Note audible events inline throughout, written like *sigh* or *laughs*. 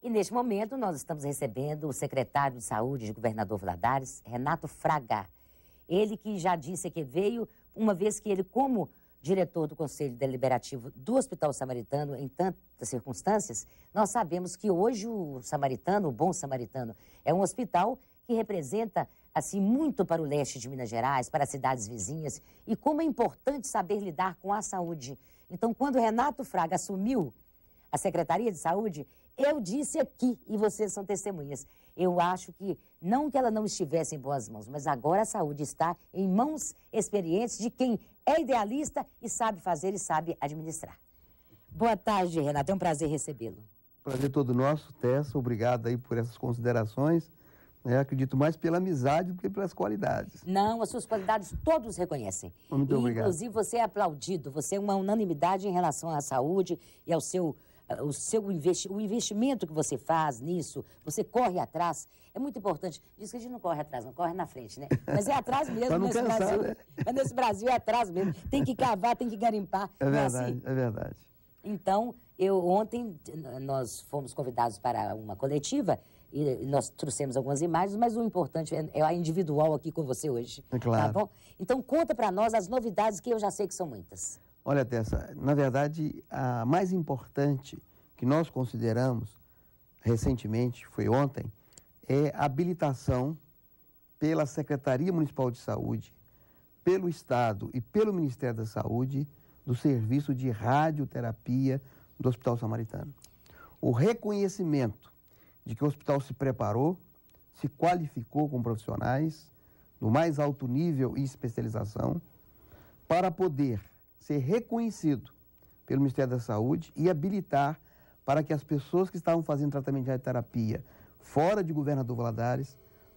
E neste momento nós estamos recebendo o secretário de Saúde de Governador Vladares Renato Fraga. Ele que já disse que veio, uma vez que ele, como diretor do Conselho Deliberativo do Hospital Samaritano, em tantas circunstâncias, nós sabemos que hoje o Samaritano, o Bom Samaritano, é um hospital que representa assim muito para o leste de Minas Gerais, para as cidades vizinhas, e como é importante saber lidar com a saúde. Então, quando Renato Fraga assumiu a Secretaria de Saúde, eu disse aqui, e vocês são testemunhas. Eu acho que, não que ela não estivesse em boas mãos, mas agora a saúde está em mãos experientes de quem é idealista e sabe fazer e sabe administrar. Boa tarde, Renato. É um prazer recebê-lo. Prazer todo nosso, Tessa. Obrigado aí por essas considerações. Né, acredito mais pela amizade do que pelas qualidades. Não, as suas qualidades todos reconhecem. Muito e, obrigado. Inclusive, você é aplaudido, você é uma unanimidade em relação à saúde e ao seu o seu investi o investimento que você faz nisso, você corre atrás, é muito importante. Diz que a gente não corre atrás, não corre na frente, né? Mas é atrás *laughs* mesmo nesse Brasil. Né? *laughs* Mas nesse Brasil é atrás mesmo. Tem que cavar, tem que garimpar. É, é verdade, é, assim? é verdade. Então, eu ontem nós fomos convidados para uma coletiva e nós trouxemos algumas imagens, mas o importante é, é a individual aqui com você hoje. É tá claro. Tá bom? Então conta para nós as novidades que eu já sei que são muitas. Olha, Tessa, na verdade, a mais importante que nós consideramos recentemente, foi ontem, é a habilitação pela Secretaria Municipal de Saúde, pelo Estado e pelo Ministério da Saúde do serviço de radioterapia do Hospital Samaritano. O reconhecimento de que o hospital se preparou, se qualificou com profissionais do mais alto nível e especialização para poder ser reconhecido pelo Ministério da Saúde e habilitar para que as pessoas que estavam fazendo tratamento de radioterapia fora de Governador Valadares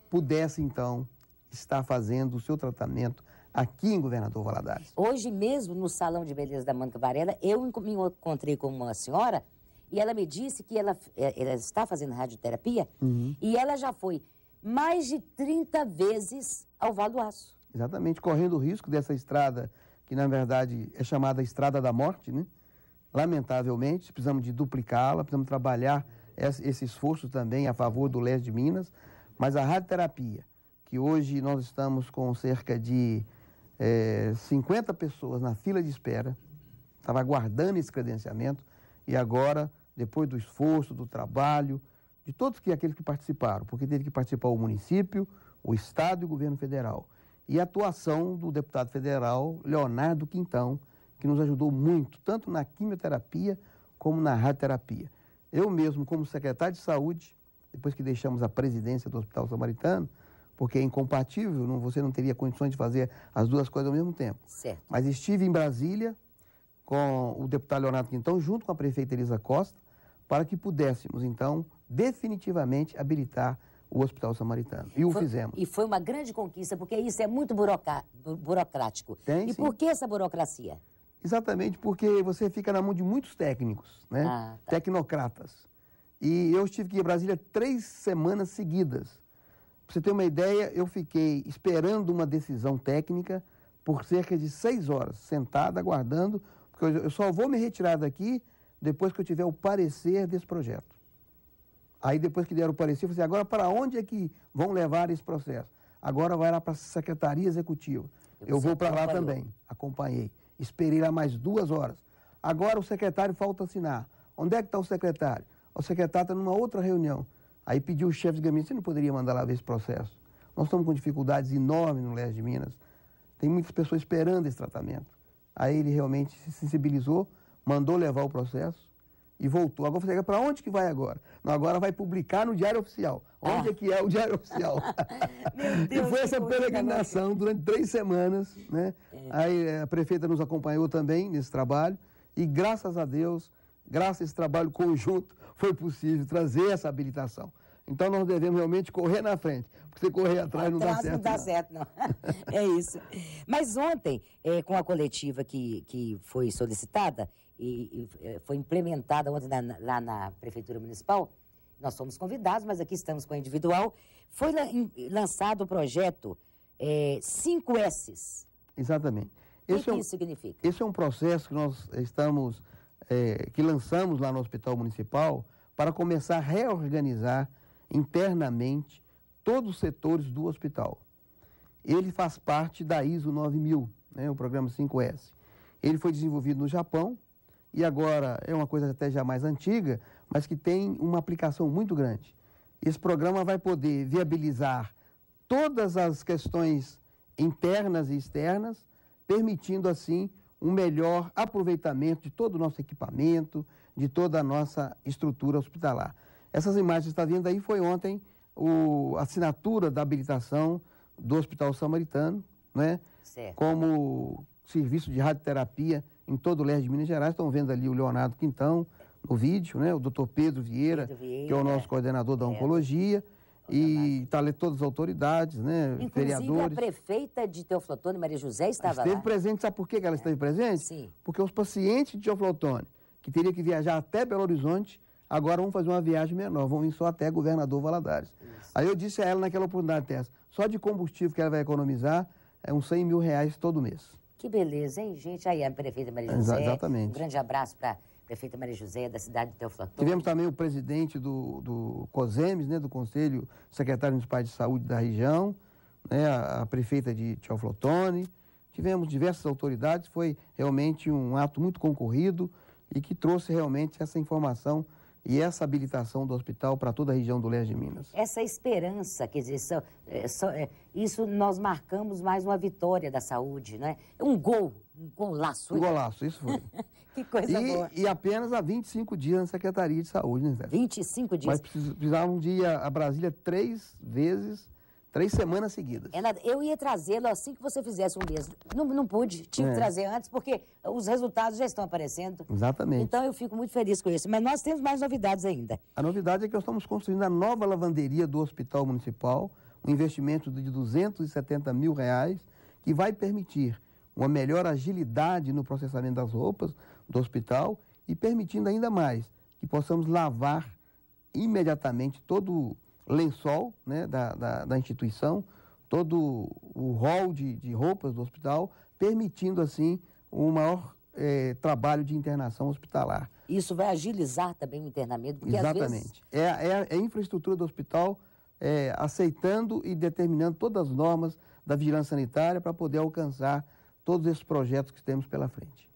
pudessem, então, estar fazendo o seu tratamento aqui em Governador Valadares. Hoje mesmo, no Salão de Beleza da Mônica Varela, eu me encontrei com uma senhora e ela me disse que ela, é, ela está fazendo radioterapia uhum. e ela já foi mais de 30 vezes ao Vale do Aço. Exatamente, correndo o risco dessa estrada que na verdade é chamada Estrada da Morte, né? Lamentavelmente, precisamos de duplicá-la, precisamos trabalhar esse esforço também a favor do leste de Minas, mas a radioterapia, que hoje nós estamos com cerca de é, eh, 50 pessoas na fila de espera, estava aguardando esse credenciamento, e agora, depois do esforço, do trabalho, de todos que, aqueles que participaram, porque teve que participar o município, o Estado e o governo federal e a atuação do deputado federal Leonardo Quintão, que nos ajudou muito, tanto na quimioterapia como na radioterapia. Eu mesmo, como secretário de saúde, depois que deixamos a presidência do Hospital Samaritano, porque é incompatível, não, você não teria condições de fazer as duas coisas ao mesmo tempo. Certo. Mas estive em Brasília com o deputado Leonardo Quintão, junto com a prefeita Elisa Costa, para que pudéssemos, então, definitivamente habilitar o Hospital Samaritano. E o foi, fizemos. E foi uma grande conquista, porque isso é muito burocrático. Tem, e sim. por que essa burocracia? Exatamente porque você fica na mão de muitos técnicos, né? Ah, tá. Tecnocratas. E eu estive aqui em Brasília três semanas seguidas. para você ter uma ideia, eu fiquei esperando uma decisão técnica por cerca de seis horas, sentada, aguardando, porque eu só vou me retirar daqui depois que eu tiver o parecer desse projeto. Aí depois que deram o parecer, eu falei assim, agora para onde é que vão levar esse processo? Agora vai lá para a Secretaria Executiva. Eu vou para lá também. Acompanhei. Esperei lá mais duas horas. Agora o secretário falta assinar. Onde é que está o secretário? O secretário está numa outra reunião. Aí pediu o chefe de gabinete, você não poderia mandar lá ver esse processo? Nós estamos com dificuldades enormes no leste de Minas. Tem muitas pessoas esperando esse tratamento. Aí ele realmente se sensibilizou, mandou levar o processo e voltou. Agora você para onde que vai agora? Não, agora vai publicar no Diário Oficial. Onde ah. é que é o Diário Oficial? *laughs* Meu Deus, e foi essa peregrinação né? durante três semanas, né? É. Aí eh, a prefeita nos acompanhou também nesse trabalho e graças a Deus, graças a esse trabalho conjunto, foi possível trazer essa habilitação. Então nós devemos realmente correr na frente, porque se correr atrás, atrás não dá certo. Não dá certo, não. é isso. Mas ontem, é, com a coletiva que, que foi solicitada e, e eh, foi implementada ontem na, lá na Prefeitura Municipal, nós fomos convidados, mas aqui estamos com a individual, foi lançado o projeto é, eh, 5S. Exatamente. O que, é um, isso significa? Esse é um processo que nós estamos, que lançamos lá no Hospital Municipal para começar a reorganizar internamente todos os setores do hospital. Ele faz parte da ISO 9000, né, o programa 5S. Ele foi desenvolvido no Japão e agora é uma coisa até já mais antiga, mas que tem uma aplicação muito grande. Esse programa vai poder viabilizar todas as questões internas e externas, permitindo assim um melhor aproveitamento de todo o nosso equipamento, de toda a nossa estrutura hospitalar. Essas imagens que está vindo aí foi ontem a assinatura da habilitação do Hospital Samaritano, né? Certo. Como serviço de radioterapia em todo o leste de Minas Gerais. Estão vendo ali o Leonardo Quintão no vídeo, né? O doutor Pedro Vieira, Pedro Vieira que é o nosso coordenador da é. oncologia. e está ali todas as autoridades, né? Inclusive, vereadores. a prefeita de Teoflotone, Maria José, estava esteve lá. Esteve presente. Sabe por que ela é. esteve presente? Sim. Porque os pacientes de Teoflotone, que teria que viajar até Belo Horizonte, Agora vamos fazer uma viagem menor, vamos ir só até Governador Valadares. Isso. Aí eu disse a ela naquela oportunidade, Tessa, só de combustível que ela vai economizar é uns 100 mil reais todo mês. Que beleza, hein, gente? Aí a prefeita Maria José. Exatamente. Um grande abraço para prefeita Maria José, da cidade de Teoflotone. Tivemos também o presidente do, do COSEMES, né, do Conselho Secretário Municipal de Saúde da região, né, a, a prefeita de Teoflotone. Tivemos diversas autoridades, foi realmente um ato muito concorrido e que trouxe realmente essa informação e essa habilitação do hospital para toda a região do leste de Minas. Essa esperança, quer dizer, só, é, só, é, isso nós marcamos mais uma vitória da saúde, né? Um gol, um golaço. Um né? golaço, isso foi. *laughs* que coisa e, boa. E apenas há 25 dias na Secretaria de Saúde, né, Zé? 25 dias. Mas precisavam de ir a Brasília três vezes Três semanas seguidas. É nada. Eu ia trazê-lo assim que você fizesse um mês. Não, não pude, tive é. que trazer antes, porque os resultados já estão aparecendo. Exatamente. Então eu fico muito feliz com isso. Mas nós temos mais novidades ainda. A novidade é que nós estamos construindo a nova lavanderia do Hospital Municipal, um investimento de 270 mil reais, que vai permitir uma melhor agilidade no processamento das roupas do hospital e permitindo ainda mais que possamos lavar imediatamente todo lençol né, da, da, da instituição, todo o rol de, de, roupas do hospital, permitindo assim um maior é, trabalho de internação hospitalar. Isso vai agilizar também o internamento, porque Exatamente. às vezes... É, é, é a infraestrutura do hospital é, aceitando e determinando todas as normas da vigilância sanitária para poder alcançar todos esses projetos que temos pela frente.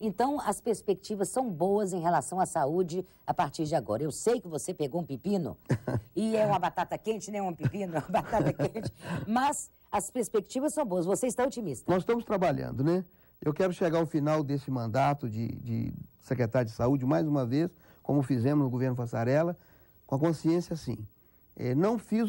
Então, as perspectivas são boas em relação à saúde a partir de agora. Eu sei que você pegou um pepino, *laughs* e é uma batata quente, nem um pepino, é uma batata quente, mas as perspectivas são boas. Você está otimista? Nós estamos trabalhando, né? Eu quero chegar ao final desse mandato de, de secretário de saúde, mais uma vez, como fizemos no governo Passarela, com a consciência assim. É, não fiz o